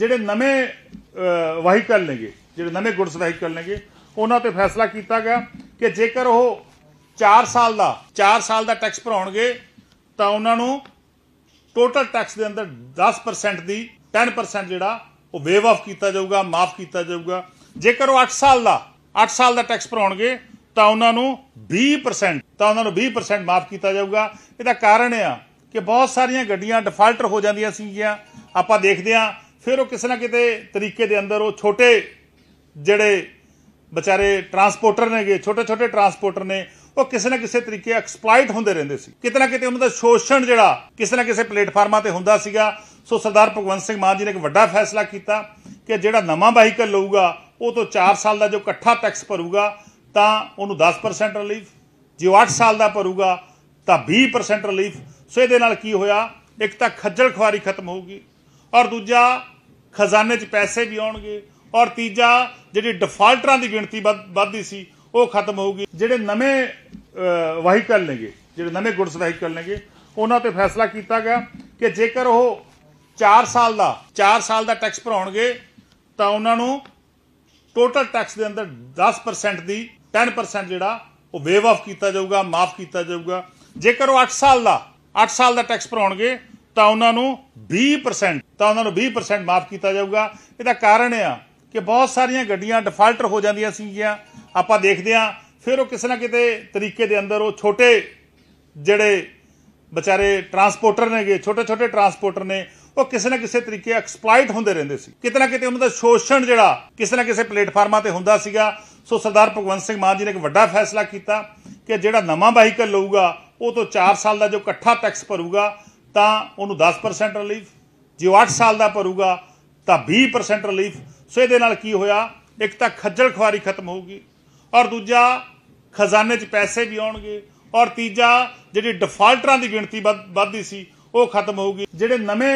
ਜਿਹੜੇ ਨਵੇਂ ਵਾਹੀਕਲ ਨੇਗੇ ਜਿਹੜੇ ਨਵੇਂ ਗੁੱਡਸ ਵਾਹੀਕਲ ਨੇਗੇ ਉਹਨਾਂ ਤੇ ਫੈਸਲਾ ਕੀਤਾ ਗਿਆ ਕਿ ਜੇਕਰ ਉਹ 4 ਸਾਲ ਦਾ 4 ਸਾਲ ਦਾ ਟੈਕਸ ਭਰਾਉਣਗੇ ਤਾਂ ਉਹਨਾਂ ਨੂੰ ਟੋਟਲ ਟੈਕਸ ਦੇ ਅੰਦਰ 10% ਦੀ 10% ਜਿਹੜਾ ਉਹ ਵੇਵ ਆਫ ਕੀਤਾ ਜਾਊਗਾ ਮਾਫ ਕੀਤਾ ਜਾਊਗਾ ਜੇਕਰ ਉਹ 8 ਸਾਲ ਦਾ 8 ਸਾਲ ਦਾ ਟੈਕਸ ਭਰਾਉਣਗੇ ਤਾਂ ਉਹਨਾਂ ਨੂੰ 20% ਤਾਂ ਉਹਨਾਂ ਨੂੰ 20% ਮਾਫ ਕੀਤਾ ਜਾਊਗਾ ਇਹਦਾ ਕਾਰਨ ਇਹ ਆ ਕਿ ਬਹੁਤ ਸਾਰੀਆਂ ਗੱਡੀਆਂ ਡਿਫਾਲਟਰ ਹੋ ਜਾਂਦੀਆਂ ਸੀਗੀਆਂ ਆਪਾਂ ਦੇਖਦੇ ਆ ਫਿਰ ਉਹ ਕਿਸੇ ਨਾ ਕਿਤੇ ਤਰੀਕੇ ਦੇ ਅੰਦਰ ਉਹ ਛੋਟੇ ਜਿਹੜੇ ਵਿਚਾਰੇ ਟਰਾਂਸਪੋਰਟਰ ਨੇਗੇ ਛੋਟੇ ਛੋਟੇ ਟਰਾਂਸਪੋਰਟਰ ਨੇ ਉਹ ਕਿਸੇ ਨਾ ਕਿਸੇ ਤਰੀਕੇ ਐਕਸਪਲੋਇਟ ਹੁੰਦੇ ਰਹਿੰਦੇ ਸੀ ਕਿਤੇ ਨਾ ਕਿਤੇ ਉਹਨਾਂ ਦਾ ਸ਼ੋਸ਼ਣ ਜਿਹੜਾ ਕਿਸੇ ਨਾ ਕਿਸੇ ਪਲੇਟਫਾਰਮਾਂ ਤੇ ਹੁੰਦਾ ਸੀਗਾ ਸੋ ਸਰਦਾਰ ਭਗਵੰਤ ਸਿੰਘ ਮਾਨ ਜੀ ਨੇ ਇੱਕ ਵੱਡਾ ਫੈਸਲਾ ਕੀਤਾ ਕਿ ਜਿਹੜਾ ਨਵਾਂ ਵਾਹੀਕਲ ਲਊਗਾ ਉਹ ਤੋਂ 4 ਸਾਲ ਦਾ ਜੋ ਇਕੱਠਾ ਟੈਕਸ ਭਰੂਗਾ ਤਾਂ ਉਹਨੂੰ 10% ਰਿਲੀਫ ਜੇ 8 ਸਾਲ ਦਾ ਭਰੂਗਾ ਤਾਂ 20% ਰਿਲੀਫ ਸੋ ਇਹਦੇ ਨਾਲ ਕੀ ਹੋਇਆ ਇੱਕ ਤਾਂ ਖੱਜਲ ਖੁਆਰੀ ਖਤਮ ਹੋਊਗੀ ਔਰ ਦੂਜਾ ਖਜ਼ਾਨੇ 'ਚ ਪੈਸੇ ਵੀ ਆਉਣਗੇ ਔਰ ਤੀਜਾ ਜਿਹੜੀ ਡਿਫਾਲਟਰਾਂ ਦੀ ਗਿਣਤੀ ਵੱਧਦੀ ਸੀ ਉਹ ਖਤਮ ਹੋਊਗੀ ਜਿਹੜੇ ਨਵੇਂ ਵਾਹੀਕਲ ਨੇਗੇ ਜਿਹੜੇ ਨਵੇਂ ਗੁੱਡਸ ਵਾਹੀਕਲ ਨੇਗੇ ਉਹਨਾਂ ਤੇ ਫੈਸਲਾ ਕੀਤਾ ਗਿਆ ਕਿ ਜੇਕਰ ਉਹ 4 ਸਾਲ ਦਾ 4 ਸਾਲ ਦਾ ਟੈਕਸ ਭਰਾਉਣਗੇ ਤਾਂ ਉਹਨਾਂ ਨੂੰ ਟੋਟਲ ਟੈਕਸ ਦੇ ਅੰਦਰ 10% ਦੀ 10% ਜਿਹੜਾ ਉਹ ਵੇਵ ਆਫ ਕੀਤਾ ਜਾਊਗਾ ਮਾਫ ਕੀਤਾ ਜਾਊਗਾ ਜੇਕਰ ਉਹ 8 ਸਾਲ ਦਾ 8 ਸਾਲ ਦਾ ਟੈਕਸ ਭਰਾਉਣਗੇ ਤਾਂ ਉਹਨਾਂ ਨੂੰ 20% ਤਾਂ ਉਹਨਾਂ ਨੂੰ 20% ਮਾਫ ਕੀਤਾ ਜਾਊਗਾ ਇਹਦਾ ਕਾਰਨ ਆ ਕਿ ਬਹੁਤ ਸਾਰੀਆਂ ਗੱਡੀਆਂ ਡਿਫਾਲਟਰ ਹੋ ਜਾਂਦੀਆਂ ਸੀਗੀਆਂ ਆਪਾਂ ਦੇਖਦੇ ਆ ਫਿਰ ਉਹ ਕਿਸੇ ਨਾ ਕਿਤੇ ਤਰੀਕੇ ਦੇ ਅੰਦਰ ਉਹ ਛੋਟੇ ਜਿਹੜੇ ਵਿਚਾਰੇ ਟਰਾਂਸਪੋਰਟਰ ਨੇਗੇ ਛੋਟੇ ਛੋਟੇ ਟਰਾਂਸਪੋਰਟਰ ਨੇ ਉਹ ਕਿਸੇ ਨਾ ਕਿਸੇ ਤਰੀਕੇ ਐਕਸਪਲੋਇਟ ਹੁੰਦੇ ਰਹਿੰਦੇ ਸੀ ਕਿਤੇ ਨਾ ਕਿਤੇ ਉਹਨਾਂ ਦਾ ਸ਼ੋਸ਼ਣ ਜਿਹੜਾ ਕਿਸੇ ਨਾ ਕਿਸੇ ਪਲੇਟਫਾਰਮਾਂ ਤੇ ਹੁੰਦਾ ਸੀਗਾ ਸੋ ਸਰਦਾਰ ਭਗਵੰਤ ਸਿੰਘ ਮਾਨ ਜੀ ਨੇ ਇੱਕ ਵੱਡਾ ਫੈਸਲਾ ਕੀਤਾ ਕਿ ਜਿਹੜਾ ਨਵਾਂ ਵਾਹੀਕਲ ਲਊਗਾ ਉਹ ਤੋਂ 4 ਸਾਲ ਦਾ ਜੋ ਇਕੱਠਾ ਟੈਕਸ ਭਰੂਗਾ ਤਾਂ ਉਹਨੂੰ 10% ਰਿਲੀਫ ਜੇ 8 ਸਾਲ ਦਾ ਭਰੂਗਾ ਤਾਂ 20% ਰਿਲੀਫ ਸੋ ਇਹਦੇ ਨਾਲ ਕੀ ਹੋਇਆ ਇੱਕ ਤਾਂ ਖੱਜਲ ਖੁਆਰੀ ਖਤਮ ਹੋਊਗੀ ਔਰ ਦੂਜਾ ਖਜ਼ਾਨੇ 'ਚ ਪੈਸੇ ਵੀ ਆਉਣਗੇ ਔਰ ਤੀਜਾ ਜਿਹੜੀ ਡਿਫਾਲਟਰਾਂ ਦੀ ਗਿਣਤੀ ਵੱਧਦੀ ਸੀ ਉਹ ਖਤਮ ਹੋਊਗੀ ਜਿਹੜੇ ਨਵੇਂ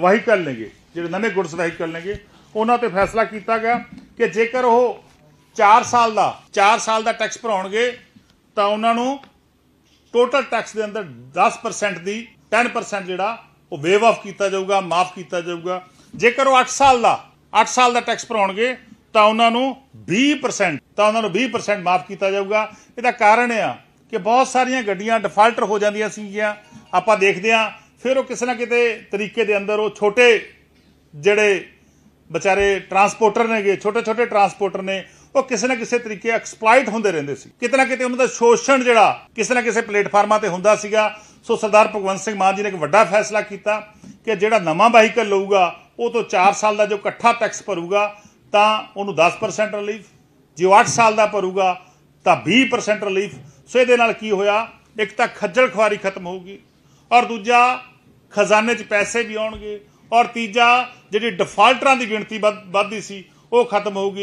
ਵਾਹੀਕਲ ਨੇਗੇ ਜਿਹੜੇ ਨਵੇਂ ਗੁੱਡਸ ਵਾਹੀਕਲ ਨੇਗੇ ਉਹਨਾਂ ਤੇ ਫੈਸਲਾ ਕੀਤਾ ਗਿਆ ਕਿ ਜੇਕਰ ਉਹ 4 ਸਾਲ ਦਾ 4 ਸਾਲ ਦਾ ਟੈਕਸ ਭਰਾਉਣਗੇ ਤਾਂ ਉਹਨਾਂ ਨੂੰ ਟੋਟਲ ਟੈਕਸ ਦੇ ਅੰਦਰ 10% ਦੀ 10% ਜਿਹੜਾ ਉਹ ਵੇਵ ਆਫ ਕੀਤਾ ਜਾਊਗਾ ਮਾਫ ਕੀਤਾ ਜਾਊਗਾ ਜੇਕਰ ਉਹ 8 ਸਾਲ ਦਾ 8 ਸਾਲ ਦਾ ਟੈਕਸ ਭਰਾਉਣਗੇ ਤਾਂ ਉਹਨਾਂ ਨੂੰ 20% ਤਾਂ ਉਹਨਾਂ ਨੂੰ 20% ਮਾਫ ਕੀਤਾ ਜਾਊਗਾ ਇਹਦਾ ਕਾਰਨ ਇਹ ਆ ਕਿ ਬਹੁਤ ਸਾਰੀਆਂ ਗੱਡੀਆਂ ਡਿਫਾਲਟਰ ਹੋ ਜਾਂਦੀਆਂ ਸੀਗੀਆਂ ਆਪਾਂ ਦੇਖਦੇ ਆ ਫਿਰ ਉਹ ਕਿਸੇ ਨਾ ਕਿਤੇ ਤਰੀਕੇ ਦੇ ਅੰਦਰ ਉਹ ਛੋਟੇ ਜਿਹੜੇ ਵਿਚਾਰੇ ਟਰਾਂਸਪੋਰਟਰ ਨੇਗੇ ਛੋਟੇ ਛੋਟੇ ਟਰਾਂਸਪੋਰਟਰ ਨੇ ਉਹ ਕਿਸੇ ਨਾ ਕਿਸੇ ਤਰੀਕੇ ਐਕਸਪਲੋਇਟ ਹੁੰਦੇ ਰਹਿੰਦੇ ਸੀ ਕਿਤੇ ਨਾ ਕਿਤੇ ਉਹਨਾਂ ਦਾ ਸ਼ੋਸ਼ਣ ਜਿਹੜਾ ਕਿਸੇ ਨਾ ਕਿਸੇ ਪਲੇਟਫਾਰਮਾਂ ਤੇ ਹੁੰਦਾ ਸੀਗਾ ਸੋ ਸਰਦਾਰ ਭਗਵੰਤ ਸਿੰਘ ਮਾਨ ਜੀ ਨੇ ਇੱਕ ਵੱਡਾ ਫੈਸਲਾ ਕੀਤਾ ਕਿ ਜਿਹੜਾ ਨਵਾਂ ਵਾਹੀਕਲ ਲਊਗਾ ਉਹ ਤੋਂ 4 ਸਾਲ ਦਾ ਜੋ ਇਕੱਠਾ ਟੈਕਸ ਭਰੂਗਾ ਤਾਂ ਉਹਨੂੰ 10% ਰਿਲੀਫ ਜੇ 8 ਸਾਲ ਦਾ ਭਰੂਗਾ ਤਾਂ 20% ਰਿਲੀਫ ਸੋ ਇਹਦੇ ਨਾਲ ਕੀ ਹੋਇਆ ਇੱਕ ਤਾਂ ਖੱਜਲ ਖਵਾਰੀ ਖਤਮ ਹੋਊਗੀ ਔਰ ਦੂਜਾ ਖਜ਼ਾਨੇ 'ਚ ਪੈਸੇ ਵੀ ਆਉਣਗੇ ਔਰ ਤੀਜਾ ਜਿਹੜੀ ਡਿਫਾਲਟਰਾਂ ਦੀ ਗਿਣਤੀ ਵੱਧਦੀ ਸੀ ਉਹ ਖਤਮ ਹੋਊਗੀ